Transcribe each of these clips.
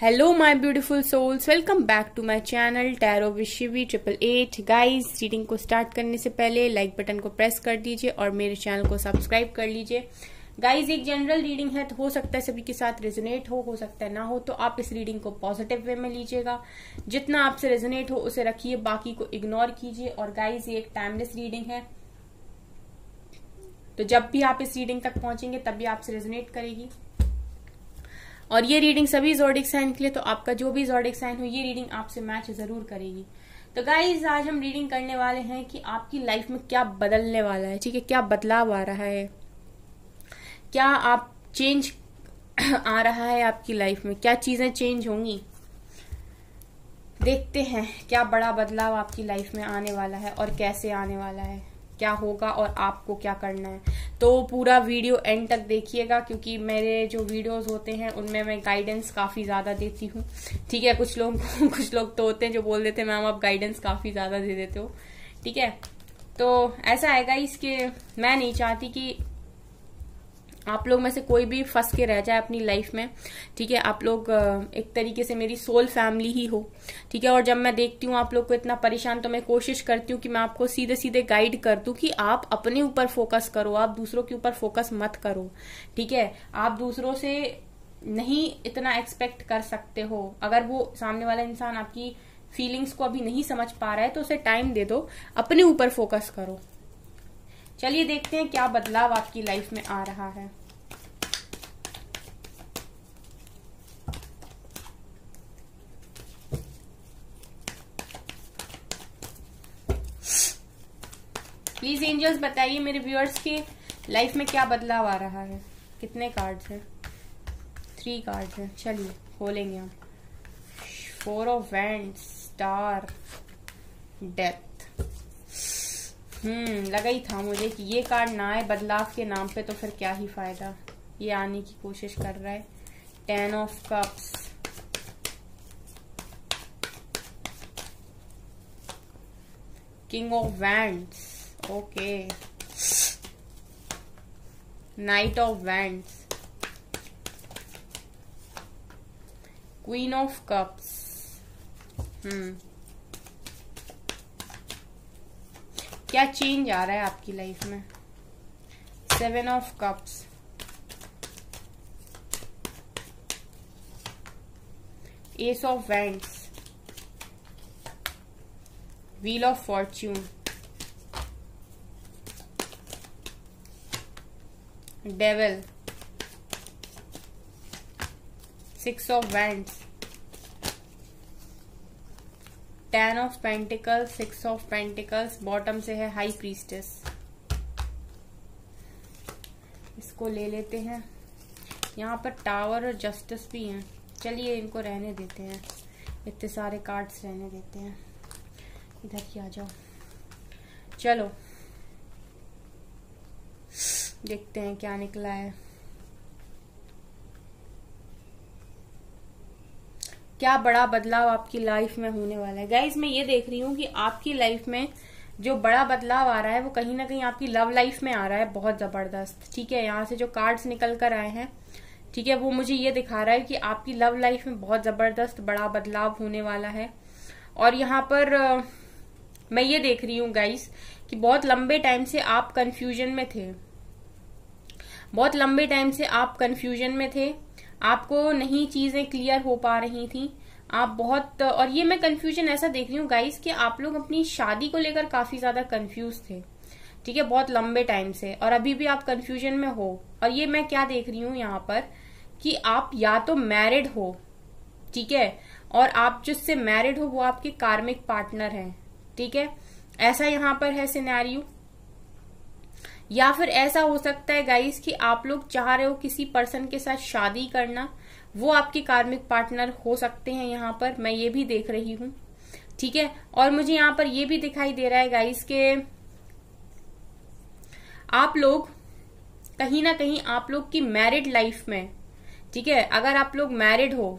hello my beautiful souls welcome back to my channel tarot विशिवी triple eight guys reading को start करने से पहले लाइक बटन को प्रेस कर दीजिए और मेरे चैनल को सब्सक्राइब कर लीजिए गाइज एक जनरल रीडिंग है तो हो सकता है सभी के साथ रेजोनेट हो हो सकता है ना हो तो आप इस रीडिंग को पॉजिटिव वे में लीजिएगा जितना आपसे रेजोनेट हो उसे रखिए बाकी को इग्नोर कीजिए और गाइज ये एक टाइमलेस रीडिंग है तो जब भी आप इस रीडिंग तक पहुंचेंगे तब भी आपसे रेजोनेट करेगी और ये रीडिंग सभी जोडिक साइन के लिए तो आपका जो भी जोडिक साइन हो ये रीडिंग आपसे मैच जरूर करेगी तो गाइज आज हम रीडिंग करने वाले हैं कि आपकी लाइफ में क्या बदलने वाला है ठीक है क्या बदलाव आ रहा है क्या आप चेंज आ रहा है आपकी लाइफ में क्या चीजें चेंज होंगी देखते हैं क्या बड़ा बदलाव आपकी लाइफ में आने वाला है और कैसे आने वाला है क्या होगा और आपको क्या करना है तो पूरा वीडियो एंड तक देखिएगा क्योंकि मेरे जो वीडियोस होते हैं उनमें मैं गाइडेंस काफ़ी ज़्यादा देती हूँ ठीक है कुछ लोग कुछ लोग तो होते हैं जो बोल देते हैं मैम आप गाइडेंस काफ़ी ज़्यादा दे देते हो ठीक है तो ऐसा है गाइस कि मैं नहीं चाहती कि आप लोग में से कोई भी फंस के रह जाए अपनी लाइफ में ठीक है आप लोग एक तरीके से मेरी सोल फैमिली ही हो ठीक है और जब मैं देखती हूँ आप लोग को इतना परेशान तो मैं कोशिश करती हूँ कि मैं आपको सीधे सीधे गाइड कर दूँ कि आप अपने ऊपर फोकस करो आप दूसरों के ऊपर फोकस मत करो ठीक है आप दूसरों से नहीं इतना एक्सपेक्ट कर सकते हो अगर वो सामने वाला इंसान आपकी फीलिंग्स को अभी नहीं समझ पा रहा है तो उसे टाइम दे दो अपने ऊपर फोकस करो चलिए देखते हैं क्या बदलाव आपकी लाइफ में आ रहा है प्लीज एंजल्स बताइए मेरे व्यूअर्स के लाइफ में क्या बदलाव आ रहा है कितने कार्ड्स हैं थ्री कार्ड्स हैं चलिए खोलेंगे हम four of wand star death हम्म लगा ही था मुझे कि ये कार्ड ना आए बदलाव के नाम पे तो फिर क्या ही फायदा ये आने की कोशिश कर रहा है ten of cups king of wands okay knight of wands queen of cups हम्म क्या चेंज आ रहा है आपकी लाइफ में seven of cups ace of wands wheel of fortune devil six of wands ten of pentacle six of pentacles bottom से है high priestess इसको ले लेते हैं यहाँ पर टावर और जस्टिस भी हैं चलिए इनको रहने देते हैं इतने सारे कार्ड्स रहने देते हैं इधर ही आ जाओ चलो देखते हैं क्या निकला है क्या बड़ा बदलाव आपकी लाइफ में होने वाला है गाइज मैं ये देख रही हूँ कि आपकी लाइफ में जो बड़ा बदलाव आ रहा है वो कहीं ना कहीं आपकी लव लाइफ में आ रहा है बहुत जबरदस्त ठीक है यहाँ से जो कार्ड्स निकल कर आए हैं ठीक है वो मुझे ये दिखा रहा है कि आपकी लव लाइफ में बहुत जबरदस्त बड़ा बदलाव होने वाला है और यहाँ पर मैं ये देख रही हूँ गाइस कि बहुत लंबे टाइम से आप कंफ्यूजन में थे बहुत लंबे टाइम से आप कंफ्यूजन में थे आपको नहीं चीजें क्लियर हो पा रही थी आप बहुत और ये मैं कंफ्यूजन ऐसा देख रही हूँ गाइस कि आप लोग अपनी शादी को लेकर काफी ज्यादा कंफ्यूज थे ठीक है बहुत लंबे टाइम से और अभी भी आप कंफ्यूजन में हो और ये मैं क्या देख रही हूँ यहाँ पर कि आप या तो मैरिड हो ठीक है और आप जिससे मैरिड हो वो आपके कार्मिक पार्टनर हैं ठीक है ऐसा यहाँ पर है सिनेरियो या फिर ऐसा हो सकता है गाइस कि आप लोग चाह रहे हो किसी पर्सन के साथ शादी करना वो आपके कार्मिक पार्टनर हो सकते हैं यहाँ पर मैं ये भी देख रही हूं ठीक है और मुझे यहाँ पर ये भी दिखाई दे रहा है गाइस के आप लोग कहीं ना कहीं आप लोग की मैरिड लाइफ में ठीक है अगर आप लोग मैरिड हो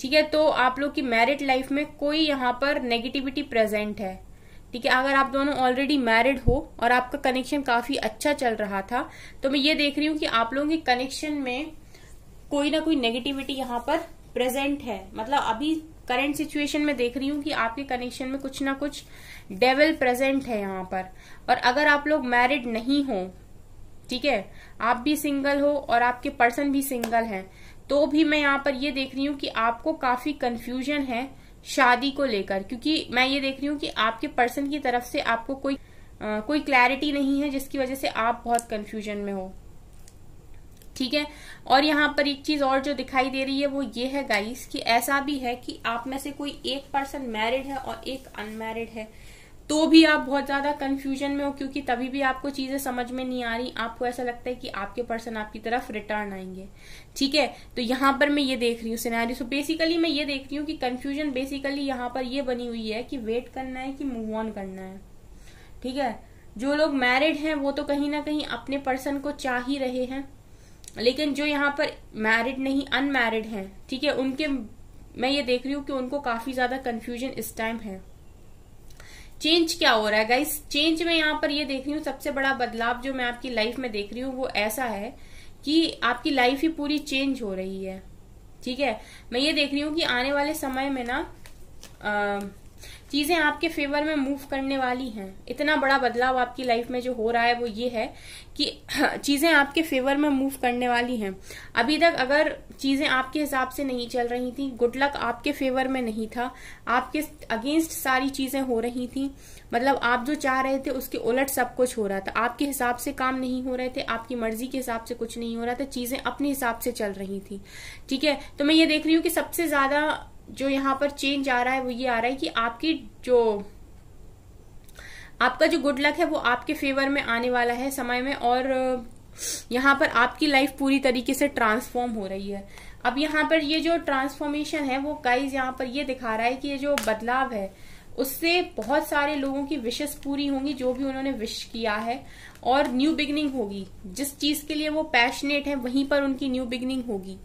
ठीक है तो आप लोग की मैरिड लाइफ में कोई यहाँ पर नेगेटिविटी प्रेजेंट है ठीक है अगर आप दोनों ऑलरेडी मैरिड हो और आपका कनेक्शन काफी अच्छा चल रहा था तो मैं ये देख रही हूँ कि आप लोगों के कनेक्शन में कोई ना कोई नेगेटिविटी यहाँ पर प्रेजेंट है मतलब अभी करंट सिचुएशन में देख रही हूँ कि आपके कनेक्शन में कुछ ना कुछ डेवल प्रेजेंट है यहाँ पर और अगर आप लोग मैरिड नहीं हो ठीक है आप भी सिंगल हो और आपके पर्सन भी सिंगल हैं तो भी मैं यहाँ पर ये देख रही हूँ कि आपको काफी कंफ्यूजन है शादी को लेकर क्योंकि मैं ये देख रही हूँ कि आपके पर्सन की तरफ से आपको कोई आ, कोई क्लैरिटी नहीं है जिसकी वजह से आप बहुत कंफ्यूजन में हो ठीक है और यहाँ पर एक चीज और जो दिखाई दे रही है वो ये है गाइस कि ऐसा भी है कि आप में से कोई एक पर्सन मैरिड है और एक अनमैरिड है तो भी आप बहुत ज्यादा कंफ्यूजन में हो क्योंकि तभी भी आपको चीजें समझ में नहीं आ रही आपको ऐसा लगता है कि आपके पर्सन आपकी तरफ रिटर्न आएंगे ठीक है तो यहां पर मैं ये देख रही हूँ सिनारी सो बेसिकली मैं ये देख रही हूँ कि कंफ्यूजन बेसिकली यहाँ पर ये बनी हुई है कि वेट करना है कि मूव ऑन करना है ठीक है जो लोग मैरिड हैं वो तो कहीं ना कहीं अपने पर्सन को चाह ही रहे हैं लेकिन जो यहाँ पर मैरिड नहीं अनमैरिड हैं ठीक है उनके मैं ये देख रही हूँ कि उनको काफी ज्यादा कंफ्यूजन इस टाइम है चेंज क्या हो रहा है गाइस चेंज में यहाँ पर ये देख रही हूँ सबसे बड़ा बदलाव जो मैं आपकी लाइफ में देख रही हूँ वो ऐसा है कि आपकी लाइफ ही पूरी चेंज हो रही है ठीक है मैं ये देख रही हूँ कि आने वाले समय में ना आ, चीज़ें आपके फेवर में मूव करने वाली हैं इतना बड़ा बदलाव आपकी लाइफ में जो हो रहा है वो ये है कि चीज़ें आपके फेवर में मूव करने वाली हैं अभी तक अगर चीज़ें आपके हिसाब से नहीं चल रही थी गुड लक आपके फेवर में नहीं था आपके अगेंस्ट सारी चीज़ें हो रही थी मतलब आप जो चाह रहे थे उसके उलट सब कुछ हो रहा था आपके हिसाब से काम नहीं हो रहे थे आपकी मर्जी के हिसाब से कुछ नहीं हो रहा था चीज़ें अपने हिसाब से चल रही थी ठीक है तो मैं ये देख रही हूँ कि सबसे ज़्यादा जो यहाँ पर चेंज आ रहा है वो ये आ रहा है कि आपकी जो आपका जो गुड लक है वो आपके फेवर में आने वाला है समय में और यहाँ पर आपकी लाइफ पूरी तरीके से ट्रांसफॉर्म हो रही है अब यहाँ पर ये जो ट्रांसफॉर्मेशन है वो गाइज यहाँ पर ये दिखा रहा है कि ये जो बदलाव है उससे बहुत सारे लोगों की विशेष पूरी होंगी जो भी उन्होंने विश किया है और न्यू बिगनिंग होगी जिस चीज के लिए वो पैशनेट है वहीं पर उनकी न्यू बिगनिंग होगी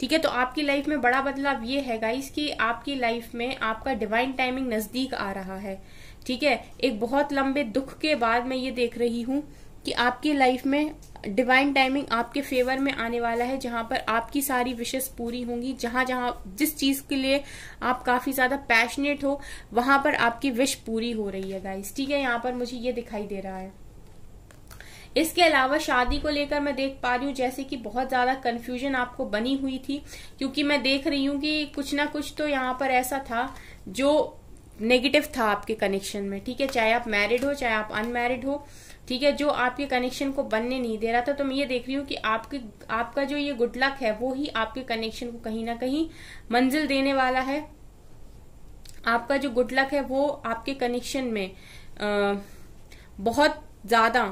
ठीक है तो आपकी लाइफ में बड़ा बदलाव ये है गाइस कि आपकी लाइफ में आपका डिवाइन टाइमिंग नजदीक आ रहा है ठीक है एक बहुत लंबे दुख के बाद मैं ये देख रही हूं कि आपकी लाइफ में डिवाइन टाइमिंग आपके फेवर में आने वाला है जहां पर आपकी सारी विशेष पूरी होंगी जहां जहां जिस चीज के लिए आप काफी ज्यादा पैशनेट हो वहां पर आपकी विश पूरी हो रही है गाइस ठीक है यहां पर मुझे ये दिखाई दे रहा है इसके अलावा शादी को लेकर मैं देख पा रही हूँ जैसे कि बहुत ज्यादा कंफ्यूजन आपको बनी हुई थी क्योंकि मैं देख रही हूँ कि कुछ ना कुछ तो यहाँ पर ऐसा था जो नेगेटिव था आपके कनेक्शन में ठीक है चाहे आप मैरिड हो चाहे आप अनमैरिड हो ठीक है जो आपके कनेक्शन को बनने नहीं दे रहा था तो मैं ये देख रही हूँ कि आपके आपका जो ये गुड लक है वो ही आपके कनेक्शन को कहीं ना कहीं मंजिल देने वाला है आपका जो गुड लक है वो आपके कनेक्शन में आ, बहुत ज्यादा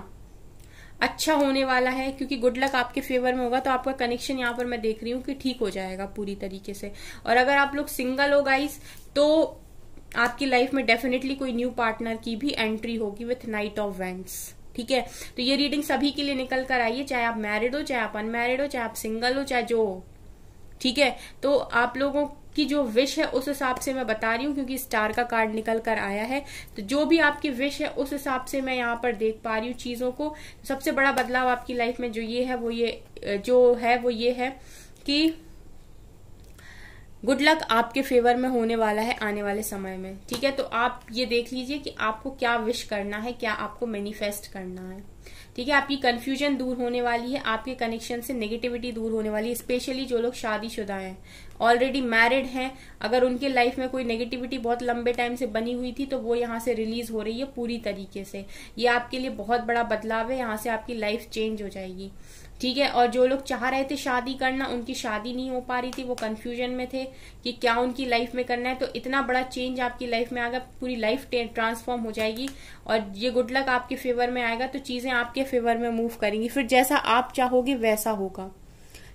अच्छा होने वाला है क्योंकि गुड लक आपके फेवर में होगा तो आपका कनेक्शन यहाँ पर मैं देख रही हूँ कि ठीक हो जाएगा पूरी तरीके से और अगर आप लोग सिंगल हो गाइस तो आपकी लाइफ में डेफिनेटली कोई न्यू पार्टनर की भी एंट्री होगी विथ नाइट ऑफ वेंट्स ठीक है तो ये रीडिंग सभी के लिए निकल कर आइए चाहे आप मैरिड हो चाहे आप अनमैरिड हो चाहे आप सिंगल हो चाहे जो हो ठीक है तो आप लोगों की जो विश है उस हिसाब से मैं बता रही हूँ क्योंकि स्टार का कार्ड निकल कर आया है तो जो भी आपकी विश है उस हिसाब से मैं यहाँ पर देख पा रही हूँ चीजों को सबसे बड़ा बदलाव आपकी लाइफ में जो ये है वो ये जो है वो ये है कि गुड लक आपके फेवर में होने वाला है आने वाले समय में ठीक है तो आप ये देख लीजिए कि आपको क्या विश करना है क्या आपको मैनिफेस्ट करना है ठीक है आपकी कंफ्यूजन दूर होने वाली है आपके कनेक्शन से नेगेटिविटी दूर होने वाली है स्पेशली जो लोग शादीशुदा हैं ऑलरेडी मैरिड हैं अगर उनके लाइफ में कोई नेगेटिविटी बहुत लंबे टाइम से बनी हुई थी तो वो यहाँ से रिलीज हो रही है पूरी तरीके से ये आपके लिए बहुत बड़ा बदलाव है यहाँ से आपकी लाइफ चेंज हो जाएगी ठीक है और जो लोग चाह रहे थे शादी करना उनकी शादी नहीं हो पा रही थी वो कंफ्यूजन में थे कि क्या उनकी लाइफ में करना है तो इतना बड़ा चेंज आपकी लाइफ में आएगा पूरी लाइफ ट्रांसफॉर्म हो जाएगी और ये गुड लक आपके फेवर में आएगा तो चीजें आपके फेवर में मूव करेंगी फिर जैसा आप चाहोगे वैसा होगा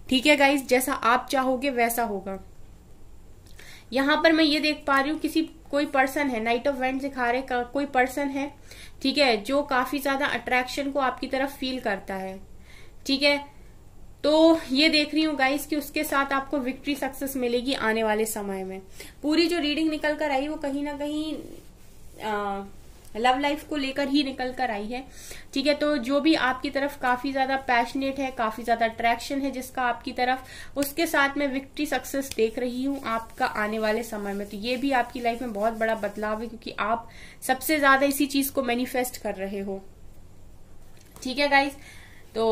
ठीक है गाइज जैसा आप चाहोगे वैसा होगा यहां पर मैं ये देख पा रही हूँ किसी कोई पर्सन है नाइट ऑफ वेंट दिखा रहे कोई पर्सन है ठीक है जो काफी ज्यादा अट्रैक्शन को आपकी तरफ फील करता है ठीक है तो ये देख रही हूँ गाइस कि उसके साथ आपको विक्ट्री सक्सेस मिलेगी आने वाले समय में पूरी जो रीडिंग निकल कर आई वो कहीं ना कहीं आ, लव लाइफ को लेकर ही निकल कर आई है ठीक है तो जो भी आपकी तरफ काफी ज्यादा पैशनेट है काफी ज्यादा अट्रैक्शन है जिसका आपकी तरफ उसके साथ में विक्ट्री सक्सेस देख रही हूं आपका आने वाले समय में तो ये भी आपकी लाइफ में बहुत बड़ा बदलाव है क्योंकि आप सबसे ज्यादा इसी चीज को मैनिफेस्ट कर रहे हो ठीक है गाइज तो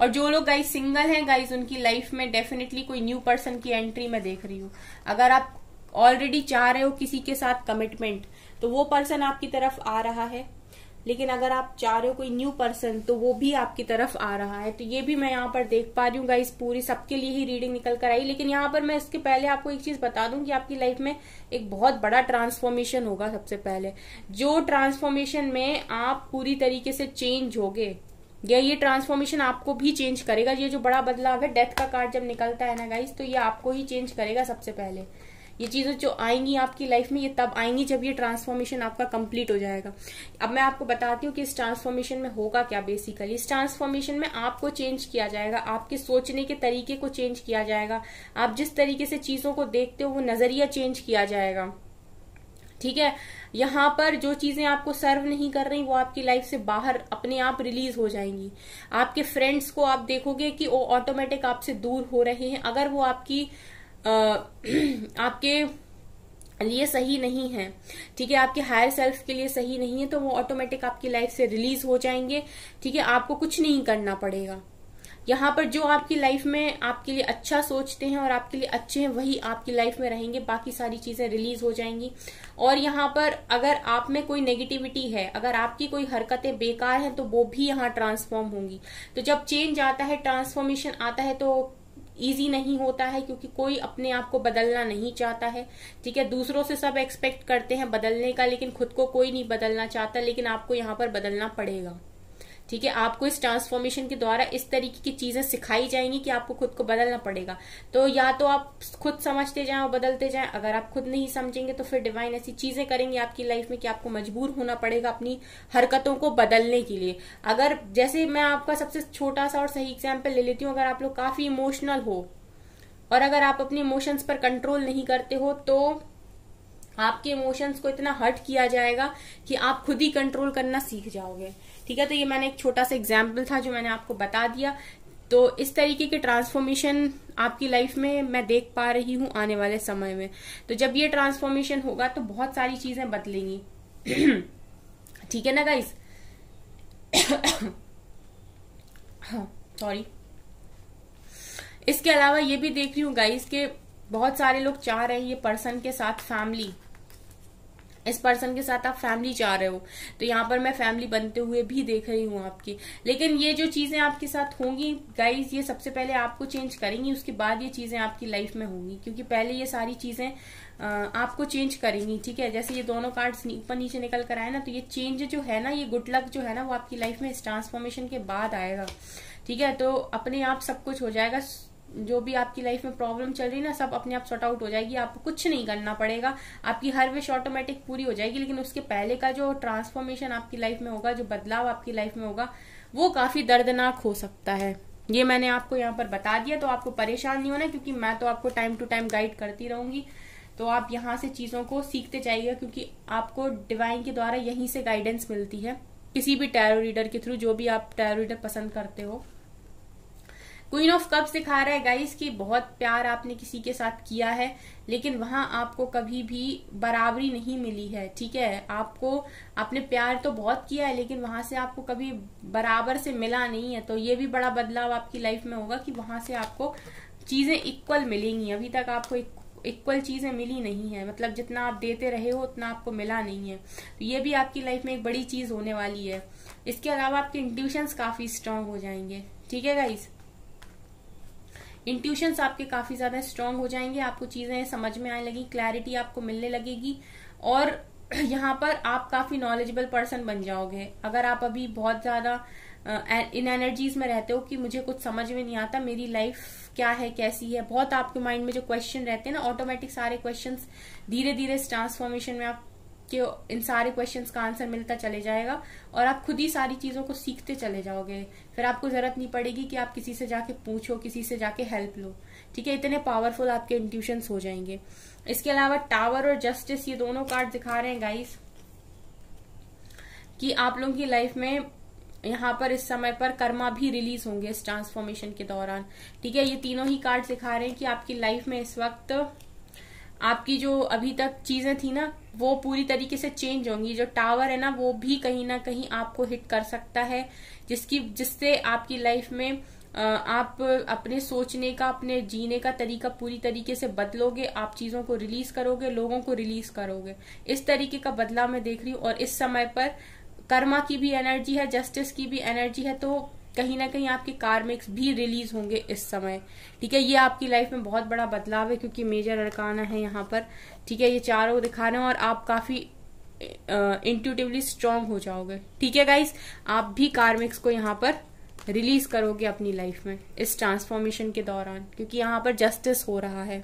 और जो लोग गाइज सिंगल हैं गाइज उनकी लाइफ में डेफिनेटली कोई न्यू पर्सन की एंट्री मैं देख रही हूँ अगर आप ऑलरेडी चाह रहे हो किसी के साथ कमिटमेंट तो वो पर्सन आपकी तरफ आ रहा है लेकिन अगर आप चाह रहे हो कोई न्यू पर्सन तो वो भी आपकी तरफ आ रहा है तो ये भी मैं यहाँ पर देख पा रही हूँ गाइस पूरी सबके लिए ही रीडिंग निकल कर आई लेकिन यहाँ पर मैं इसके पहले आपको एक चीज बता दूं कि आपकी लाइफ में एक बहुत बड़ा ट्रांसफॉर्मेशन होगा सबसे पहले जो ट्रांसफॉर्मेशन में आप पूरी तरीके से चेंज गए या ये ट्रांसफॉर्मेशन आपको भी चेंज करेगा ये जो बड़ा बदलाव है डेथ का कार्ड जब निकलता है ना गाइस तो ये आपको ही चेंज करेगा सबसे पहले ये चीज़ें जो आएंगी आपकी लाइफ में ये तब आएंगी जब ये ट्रांसफॉर्मेशन आपका कंप्लीट हो जाएगा अब मैं आपको बताती हूँ कि इस ट्रांसफॉर्मेशन में होगा क्या बेसिकली इस ट्रांसफॉर्मेशन में आपको चेंज किया जाएगा आपके सोचने के तरीके को चेंज किया जाएगा आप जिस तरीके से चीज़ों को देखते हो वो नज़रिया चेंज किया जाएगा ठीक है यहां पर जो चीजें आपको सर्व नहीं कर रही वो आपकी लाइफ से बाहर अपने आप रिलीज हो जाएंगी आपके फ्रेंड्स को आप देखोगे कि वो ऑटोमेटिक आपसे दूर हो रहे हैं अगर वो आपकी आपके लिए सही नहीं है ठीक है आपके हायर सेल्फ के लिए सही नहीं है तो वो ऑटोमेटिक आपकी लाइफ से रिलीज हो जाएंगे ठीक है आपको कुछ नहीं करना पड़ेगा यहाँ पर जो आपकी लाइफ में आपके लिए अच्छा सोचते हैं और आपके लिए अच्छे हैं वही आपकी लाइफ में रहेंगे बाकी सारी चीजें रिलीज हो जाएंगी और यहाँ पर अगर आप में कोई नेगेटिविटी है अगर आपकी कोई हरकतें बेकार हैं तो वो भी यहाँ ट्रांसफॉर्म होंगी तो जब चेंज आता है ट्रांसफॉर्मेशन आता है तो ईजी नहीं होता है क्योंकि कोई अपने आप को बदलना नहीं चाहता है ठीक है दूसरों से सब एक्सपेक्ट करते हैं बदलने का लेकिन खुद को कोई नहीं बदलना चाहता लेकिन आपको यहाँ पर बदलना पड़ेगा ठीक है आपको इस ट्रांसफॉर्मेशन के द्वारा इस तरीके की चीजें सिखाई जाएंगी कि आपको खुद को बदलना पड़ेगा तो या तो आप खुद समझते जाएं और बदलते जाएं अगर आप खुद नहीं समझेंगे तो फिर डिवाइन ऐसी चीजें करेंगे आपकी लाइफ में कि आपको मजबूर होना पड़ेगा अपनी हरकतों को बदलने के लिए अगर जैसे मैं आपका सबसे छोटा सा और सही एग्जाम्पल ले लेती हूँ अगर आप लोग काफी इमोशनल हो और अगर आप अपने इमोशंस पर कंट्रोल नहीं करते हो तो आपके इमोशंस को इतना हर्ट किया जाएगा कि आप खुद ही कंट्रोल करना सीख जाओगे ठीक है तो ये मैंने एक छोटा सा एग्जाम्पल था जो मैंने आपको बता दिया तो इस तरीके के ट्रांसफॉर्मेशन आपकी लाइफ में मैं देख पा रही हूं आने वाले समय में तो जब ये ट्रांसफॉर्मेशन होगा तो बहुत सारी चीजें बदलेंगी ठीक है ना गाइस हाँ, सॉरी इसके अलावा ये भी देख रही हूं गाइस के बहुत सारे लोग चाह रहे हैं ये पर्सन के साथ फैमिली इस पर्सन के साथ आप फैमिली चाह रहे हो तो यहाँ पर मैं फैमिली बनते हुए भी देख रही हूँ आपकी लेकिन ये जो चीजें आपके साथ होंगी गाइज ये सबसे पहले आपको चेंज करेंगी उसके बाद ये चीजें आपकी लाइफ में होंगी क्योंकि पहले ये सारी चीजें आपको चेंज करेंगी ठीक है जैसे ये दोनों कार्ड्स ऊपर नीचे निकल कर आए ना तो ये चेंज जो है ना ये गुड लक जो है ना वो आपकी लाइफ में इस ट्रांसफॉर्मेशन के बाद आएगा ठीक है तो अपने आप सब कुछ हो जाएगा जो भी आपकी लाइफ में प्रॉब्लम चल रही है ना सब अपने आप सॉर्ट आउट हो जाएगी आपको कुछ नहीं करना पड़ेगा आपकी हर विश ऑटोमेटिक पूरी हो जाएगी लेकिन उसके पहले का जो ट्रांसफॉर्मेशन आपकी लाइफ में होगा जो बदलाव आपकी लाइफ में होगा वो काफी दर्दनाक हो सकता है ये मैंने आपको यहाँ पर बता दिया तो आपको परेशान नहीं होना क्योंकि मैं तो आपको टाइम टू टाइम गाइड करती रहूंगी तो आप यहाँ से चीजों को सीखते जाइएगा क्योंकि आपको डिवाइन के द्वारा यहीं से गाइडेंस मिलती है किसी भी टैरो रीडर के थ्रू जो भी आप टैरो रीडर पसंद करते हो क्वीन ऑफ कप सिखा रहा है गाइस कि बहुत प्यार आपने किसी के साथ किया है लेकिन वहां आपको कभी भी बराबरी नहीं मिली है ठीक है आपको आपने प्यार तो बहुत किया है लेकिन वहां से आपको कभी बराबर से मिला नहीं है तो ये भी बड़ा बदलाव आपकी लाइफ में होगा कि वहां से आपको चीजें इक्वल मिलेंगी अभी तक आपको इक्वल चीजें मिली नहीं है मतलब जितना आप देते रहे हो उतना आपको मिला नहीं है तो ये भी आपकी लाइफ में एक बड़ी चीज होने वाली है इसके अलावा आपके इंट्यूशंस काफी स्ट्रांग हो जाएंगे ठीक है गाइस इंट्यूशंस आपके काफी ज्यादा स्ट्रांग हो जाएंगे आपको चीजें समझ में आने लगी क्लैरिटी आपको मिलने लगेगी और यहाँ पर आप काफी नॉलेजेबल पर्सन बन जाओगे अगर आप अभी बहुत ज्यादा इन एनर्जीज में रहते हो कि मुझे कुछ समझ में नहीं आता मेरी लाइफ क्या है कैसी है बहुत आपके माइंड में जो क्वेश्चन रहते हैं ना ऑटोमेटिक सारे क्वेश्चन धीरे धीरे इस ट्रांसफॉर्मेशन में आप आपके इन सारे क्वेश्चंस का आंसर मिलता चले जाएगा और आप खुद ही सारी चीज़ों को सीखते चले जाओगे फिर आपको ज़रूरत नहीं पड़ेगी कि आप किसी से जाके पूछो किसी से जाके हेल्प लो ठीक है इतने पावरफुल आपके इंट्यूशंस हो जाएंगे इसके अलावा टावर और जस्टिस ये दोनों कार्ड दिखा रहे हैं गाइस कि आप लोगों की लाइफ में यहाँ पर इस समय पर कर्मा भी रिलीज होंगे इस ट्रांसफॉर्मेशन के दौरान ठीक है ये तीनों ही कार्ड दिखा रहे हैं कि आपकी लाइफ में इस वक्त आपकी जो अभी तक चीजें थी ना वो पूरी तरीके से चेंज होंगी जो टावर है ना वो भी कहीं ना कहीं आपको हिट कर सकता है जिसकी जिससे आपकी लाइफ में आप अपने सोचने का अपने जीने का तरीका पूरी तरीके से बदलोगे आप चीजों को रिलीज करोगे लोगों को रिलीज करोगे इस तरीके का बदलाव मैं देख रही हूँ और इस समय पर कर्मा की भी एनर्जी है जस्टिस की भी एनर्जी है तो कहीं ना कहीं आपके कार्मिक्स भी रिलीज होंगे इस समय ठीक है ये आपकी लाइफ में बहुत बड़ा बदलाव है क्योंकि मेजर अरकाना है यहाँ पर ठीक है ये चारों दिखा रहे हैं और आप काफी इंट्यूटिवली स्ट्रांग हो जाओगे ठीक है गाइस आप भी कार्मिक्स को यहाँ पर रिलीज करोगे अपनी लाइफ में इस ट्रांसफॉर्मेशन के दौरान क्योंकि यहाँ पर जस्टिस हो रहा है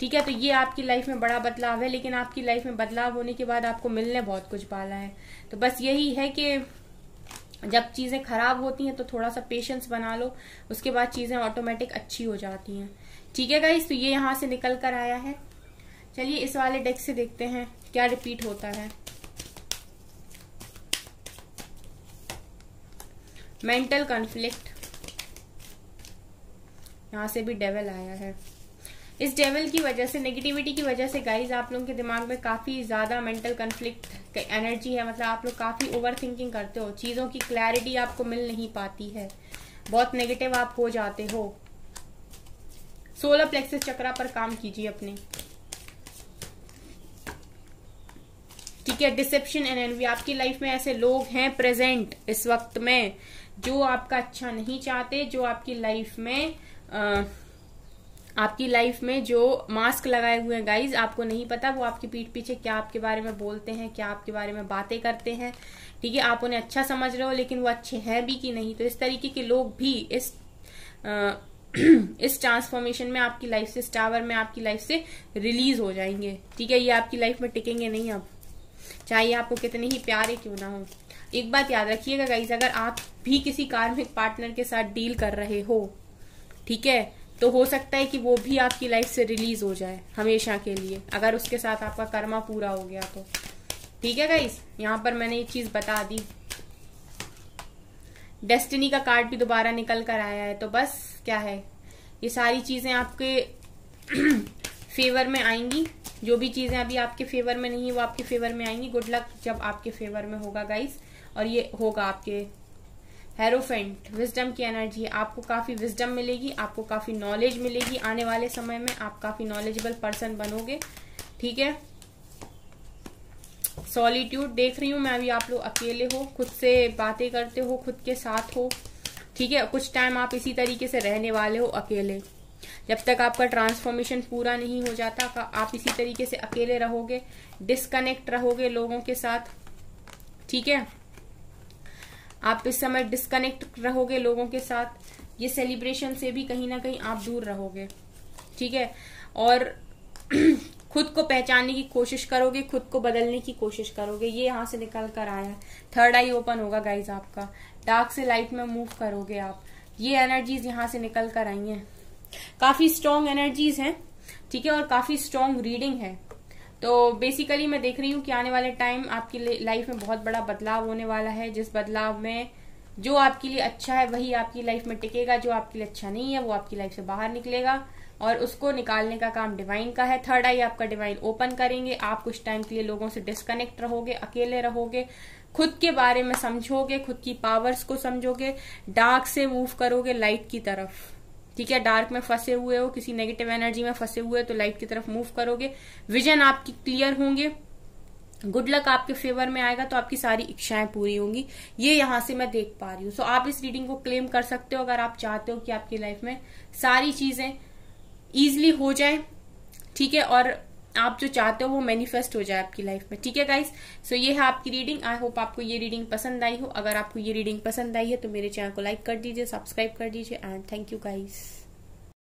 ठीक है तो ये आपकी लाइफ में बड़ा बदलाव है लेकिन आपकी लाइफ में बदलाव होने के बाद आपको मिलने बहुत कुछ पाला है तो बस यही है कि जब चीज़ें खराब होती हैं तो थोड़ा सा पेशेंस बना लो उसके बाद चीज़ें ऑटोमेटिक अच्छी हो जाती हैं ठीक है गाइस तो ये यहाँ से निकल कर आया है चलिए इस वाले डेक से देखते हैं क्या रिपीट होता है मेंटल कॉन्फ्लिक्ट यहां से भी डेवल आया है इस डेविल की वजह से नेगेटिविटी की वजह से गाइज आप लोगों के दिमाग में काफ़ी ज़्यादा मेंटल कन्फ्लिक्ट एनर्जी है मतलब आप लोग काफ़ी ओवर थिंकिंग करते हो चीज़ों की क्लैरिटी आपको मिल नहीं पाती है बहुत नेगेटिव आप हो जाते हो सोलर प्लेक्सिस चक्रा पर काम कीजिए अपने ठीक है डिसेप्शन एंड एनवी आपकी लाइफ में ऐसे लोग हैं प्रेजेंट इस वक्त में जो आपका अच्छा नहीं चाहते जो आपकी लाइफ में आ, आपकी लाइफ में जो मास्क लगाए हुए हैं गाइज आपको नहीं पता वो आपकी पीठ पीछे क्या आपके बारे में बोलते हैं क्या आपके बारे में बातें करते हैं ठीक है आप उन्हें अच्छा समझ रहे हो लेकिन वो अच्छे हैं भी कि नहीं तो इस तरीके के लोग भी इस आ, इस ट्रांसफॉर्मेशन में आपकी लाइफ से स्टावर में आपकी लाइफ से रिलीज हो जाएंगे ठीक है ये आपकी लाइफ में टिकेंगे नहीं अब चाहे आपको कितने ही प्यारे क्यों ना हो एक बात याद रखिएगा गाइज अगर आप भी किसी कार्मिक पार्टनर के साथ डील कर रहे हो ठीक है तो हो सकता है कि वो भी आपकी लाइफ से रिलीज हो जाए हमेशा के लिए अगर उसके साथ आपका कर्मा पूरा हो गया तो ठीक है गाइस यहां पर मैंने ये चीज बता दी डेस्टिनी का कार्ड भी दोबारा निकल कर आया है तो बस क्या है ये सारी चीजें आपके फेवर में आएंगी जो भी चीजें अभी आपके फेवर में नहीं है वो आपके फेवर में आएंगी गुड लक जब आपके फेवर में होगा गाइस और ये होगा आपके हेरोफेंट विजडम की एनर्जी आपको काफ़ी विजडम मिलेगी आपको काफ़ी नॉलेज मिलेगी आने वाले समय में आप काफ़ी नॉलेजेबल पर्सन बनोगे ठीक है सॉलीट्यूड देख रही हूं मैं अभी आप लोग अकेले हो खुद से बातें करते हो खुद के साथ हो ठीक है कुछ टाइम आप इसी तरीके से रहने वाले हो अकेले जब तक आपका ट्रांसफॉर्मेशन पूरा नहीं हो जाता आप इसी तरीके से अकेले रहोगे डिस्कनेक्ट रहोगे लोगों के साथ ठीक है आप इस समय डिस्कनेक्ट रहोगे लोगों के साथ ये सेलिब्रेशन से भी कहीं ना कहीं आप दूर रहोगे ठीक है और खुद को पहचानने की कोशिश करोगे खुद को बदलने की कोशिश करोगे ये यहां से निकल कर आया है थर्ड आई ओपन होगा गाइज आपका डार्क से लाइट में मूव करोगे आप ये एनर्जीज यहां से निकल कर आई हैं काफी स्ट्रांग एनर्जीज हैं ठीक है और काफी स्ट्रांग रीडिंग है तो बेसिकली मैं देख रही हूँ कि आने वाले टाइम आपकी लाइफ में बहुत बड़ा बदलाव होने वाला है जिस बदलाव में जो आपके लिए अच्छा है वही आपकी लाइफ में टिकेगा जो आपके लिए अच्छा नहीं है वो आपकी लाइफ से बाहर निकलेगा और उसको निकालने का काम डिवाइन का है थर्ड आई आपका डिवाइन ओपन करेंगे आप कुछ टाइम के लिए लोगों से डिस्कनेक्ट रहोगे अकेले रहोगे खुद के बारे में समझोगे खुद की पावर्स को समझोगे डार्क से मूव करोगे लाइट की तरफ ठीक है डार्क में फंसे हुए हो किसी नेगेटिव एनर्जी में फंसे हुए हो तो लाइट की तरफ मूव करोगे विजन आपकी क्लियर होंगे गुड लक आपके फेवर में आएगा तो आपकी सारी इच्छाएं पूरी होंगी ये यहां से मैं देख पा रही हूँ सो so, आप इस रीडिंग को क्लेम कर सकते हो अगर आप चाहते हो कि आपकी लाइफ में सारी चीजें ईजिली हो जाए ठीक है और आप जो चाहते हो वो मैनिफेस्ट हो जाए आपकी लाइफ में ठीक है गाइस सो ये है आपकी रीडिंग आई होप आपको ये रीडिंग पसंद आई हो अगर आपको ये रीडिंग पसंद आई है तो मेरे चैनल को लाइक कर दीजिए सब्सक्राइब कर दीजिए एंड थैंक यू गाइस